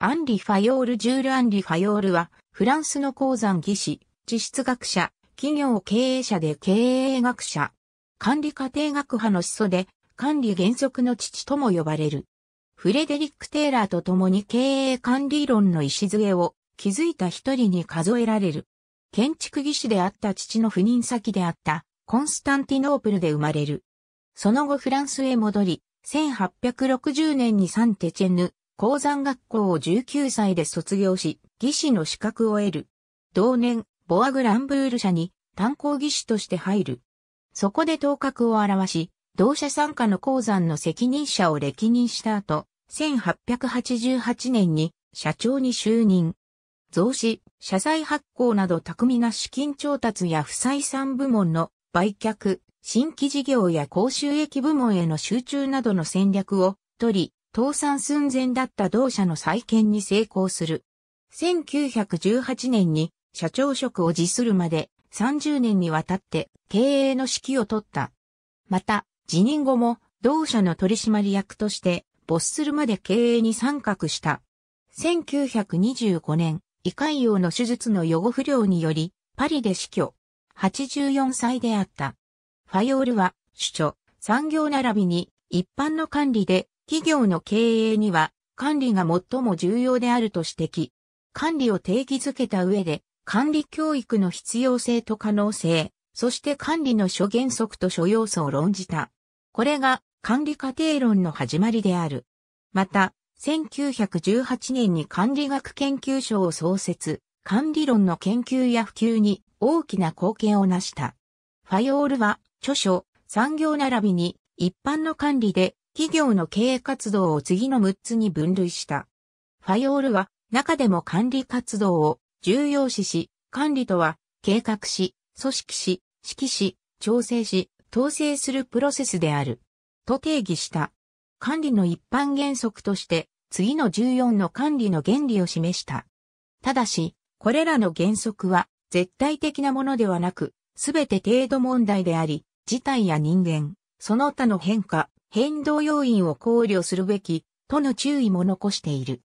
アンリ・ファヨール・ジュール・アンリ・ファヨールは、フランスの鉱山技師、地質学者、企業経営者で経営学者、管理家庭学派の思想で、管理原則の父とも呼ばれる。フレデリック・テーラーと共に経営管理論の礎を築いた一人に数えられる。建築技師であった父の赴任先であったコンスタンティノープルで生まれる。その後フランスへ戻り、1860年にサンテチェヌ、鉱山学校を19歳で卒業し、技師の資格を得る。同年、ボアグランブール社に炭鉱技師として入る。そこで頭角を現し、同社参加の鉱山の責任者を歴任した後、1888年に社長に就任。増資、社債発行など巧みな資金調達や不採算部門の売却、新規事業や高収益部門への集中などの戦略を取り、倒産寸前だった同社の再建に成功する。1918年に社長職を辞するまで30年にわたって経営の指揮を取った。また、辞任後も同社の取締役として没するまで経営に参画した。1925年、胃潰瘍の手術の予後不良により、パリで死去。84歳であった。ファヨールは、主張、産業並びに一般の管理で企業の経営には管理が最も重要であると指摘。管理を定義づけた上で、管理教育の必要性と可能性、そして管理の諸原則と諸要素を論じた。これが管理過程論の始まりである。また、1918年に管理学研究所を創設、管理論の研究や普及に大きな貢献を成した。ファヨールは著書、産業並びに一般の管理で企業の経営活動を次の6つに分類した。ファヨールは中でも管理活動を重要視し、管理とは計画し、組織し、指揮し、調整し、統制するプロセスである。と定義した。管理の一般原則として、次の14の管理の原理を示した。ただし、これらの原則は絶対的なものではなく、すべて程度問題であり、事態や人間、その他の変化、変動要因を考慮するべき、との注意も残している。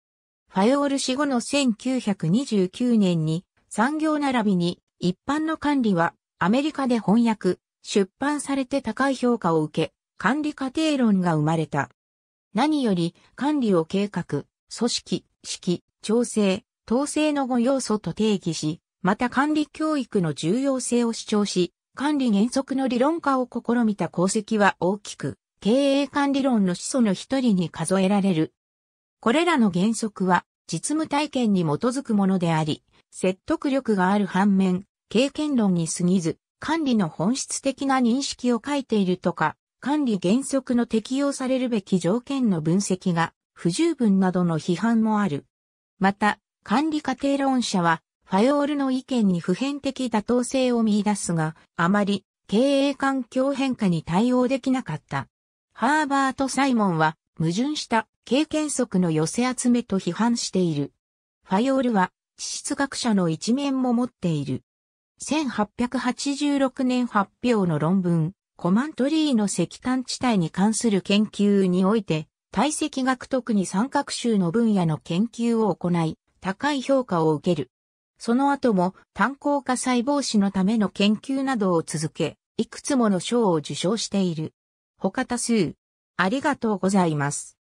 ファヨール死後の1929年に産業並びに一般の管理はアメリカで翻訳、出版されて高い評価を受け、管理過程論が生まれた。何より管理を計画、組織、指揮、調整、統制の5要素と定義し、また管理教育の重要性を主張し、管理原則の理論化を試みた功績は大きく、経営管理論の始祖の一人に数えられる。これらの原則は実務体験に基づくものであり、説得力がある反面、経験論に過ぎず、管理の本質的な認識を書いているとか、管理原則の適用されるべき条件の分析が不十分などの批判もある。また、管理過程論者は、ファヨールの意見に普遍的妥当性を見出すが、あまり経営環境変化に対応できなかった。ハーバート・サイモンは、矛盾した経験則の寄せ集めと批判している。ファオールは、地質学者の一面も持っている。1886年発表の論文、コマントリーの石炭地帯に関する研究において、体積学特に三角州の分野の研究を行い、高い評価を受ける。その後も炭鉱化細胞子のための研究などを続け、いくつもの賞を受賞している。他多数。ありがとうございます。